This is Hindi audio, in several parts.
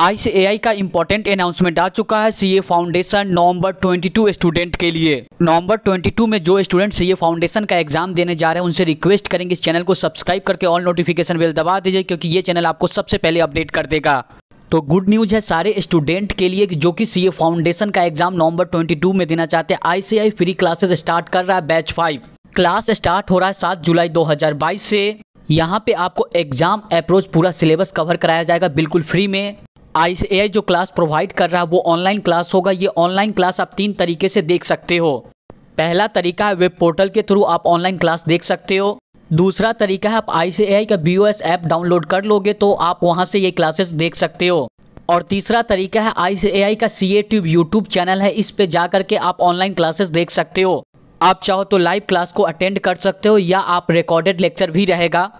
आई का इम्पोर्टेंट अनाउंसमेंट आ चुका है सीए फाउंडेशन नवंबर 22 स्टूडेंट के लिए नवंबर 22 में जो स्टूडेंट सीए फाउंडेशन का एग्जाम देने जा रहे हैं उनसे रिक्वेस्ट करेंगे इस चैनल को सब्सक्राइब करके ऑल नोटिफिकेशन बेल दबा दीजिए क्योंकि ये चैनल आपको सबसे पहले अपडेट कर देगा तो गुड न्यूज़ है सारे स्टूडेंट के लिए जो कि सीए फाउंडेशन का एग्जाम नवंबर 22 में देना चाहते हैं आईसीआई फ्री क्लासेस स्टार्ट कर रहा है बैच फाइव क्लास स्टार्ट हो रहा है सात जुलाई 2022 से यहाँ पे आपको एग्जाम अप्रोच पूरा सिलेबस कवर कराया जाएगा बिल्कुल फ्री में आई ए जो क्लास प्रोवाइड कर रहा है वो ऑनलाइन क्लास होगा ये ऑनलाइन क्लास आप तीन तरीके से देख सकते हो पहला तरीका है वेब पोर्टल के थ्रू आप ऑनलाइन क्लास देख सकते हो दूसरा तरीका है आप आई सी ए आई का B O S app download कर लोगे तो आप वहाँ से ये क्लासेस देख सकते हो और तीसरा तरीका है आई सी ए आई का C A tube YouTube channel है इस पे जा करके आप ऑनलाइन क्लासेस देख सकते हो आप चाहो तो लाइव क्लास को अटेंड कर सकते हो या आप रिकॉर्डेड लेक्चर भी रहेगा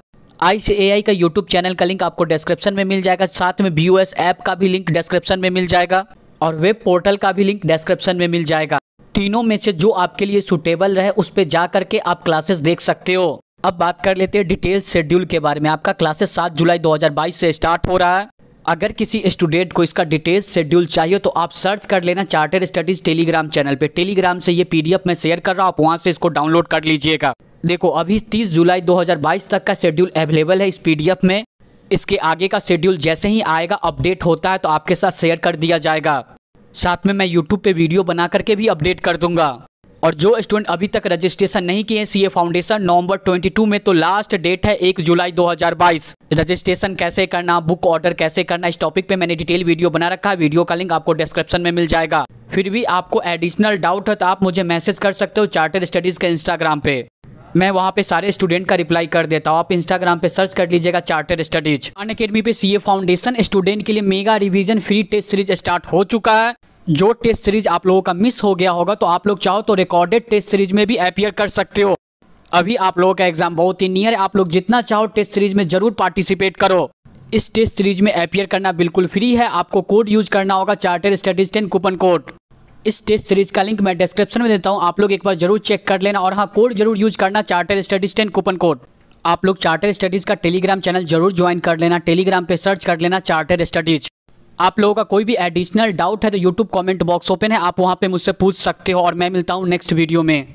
आई से का यूट्यूब चैनल का लिंक आपको डिस्क्रिप्शन में मिल जाएगा साथ में बी ऐप का भी लिंक डिस्क्रिप्शन में मिल जाएगा और वेब पोर्टल का भी लिंक डिस्क्रिप्शन में मिल जाएगा तीनों में से जो आपके लिए सुटेबल रहे उस पर जा करके आप क्लासेस देख सकते हो अब बात कर लेते हैं डिटेल शेड्यूल के बारे में आपका क्लासेस सात जुलाई 2022 से स्टार्ट हो रहा है अगर किसी स्टूडेंट को इसका डिटेल शेड्यूल चाहिए तो आप सर्च कर लेना चार्टर स्टडीज टेलीग्राम चैनल पे टेलीग्राम से ये पीडीएफ में शेयर कर रहा हूँ आप वहाँ से इसको डाउनलोड कर लीजिएगा देखो अभी 30 जुलाई 2022 तक का शेड्यूल अवेलेबल है इस पीडीएफ में इसके आगे का शेड्यूल जैसे ही आएगा अपडेट होता है तो आपके साथ शेयर कर दिया जाएगा साथ में मैं यूट्यूब पे वीडियो बना करके भी अपडेट कर दूंगा और जो स्टूडेंट अभी तक रजिस्ट्रेशन नहीं किए सी ए फाउंडेशन नवंबर 22 में तो लास्ट डेट है 1 जुलाई 2022 रजिस्ट्रेशन कैसे करना बुक ऑर्डर कैसे करना इस टॉपिक पे मैंने डिटेल वीडियो बना रखा है वीडियो का लिंक आपको डिस्क्रिप्शन में मिल जाएगा फिर भी आपको एडिशनल डाउट है तो आप मुझे मैसेज कर सकते हो चार्टर स्टडीज़ के इंस्टाग्राम पे मैं वहाँ पे सारे स्टूडेंट का रिप्लाई कर देता हूँ आप इंस्टाग्राम पे सर्च कर लीजिएगा चार्टर स्टडीज अन अकेडमी पे सीए फाउंडेशन स्टूडेंट के लिए mega revision free test series start हो चुका है जो टेस्ट सीरीज आप लोगों का मिस हो गया होगा तो आप लोग चाहो तो रिकॉर्डेड टेस्ट सीरीज में भी अपियर कर सकते हो अभी आप लोगों का एग्जाम बहुत ही नियर है आप लोग जितना चाहो टेस्ट सीरीज में जरूर पार्टिसिपेट करो इस टेस्ट सीरीज में अपियर करना बिल्कुल फ्री है आपको कोड यूज करना होगा charter studies ten coupon code इस टेस्ट सीरीज का लिंक मैं डिस्क्रिप्शन में देता हूँ आप लोग एक बार जरूर चेक कर लेना और हाँ कोड जरूर यूज करना charter studies ten coupon code आप लोग चार्टर स्टडीज़ का टेलीग्राम चैनल जरूर ज्वाइन कर लेना टेलीग्राम पे सर्च कर लेना चार्टर स्टडीज़ आप लोगों का कोई भी एडिशनल डाउट है तो यूट्यूब कमेंट बॉक्स ओपन है आप वहाँ पे मुझसे पूछ सकते हो और मैं मिलता हूँ नेक्स्ट वीडियो में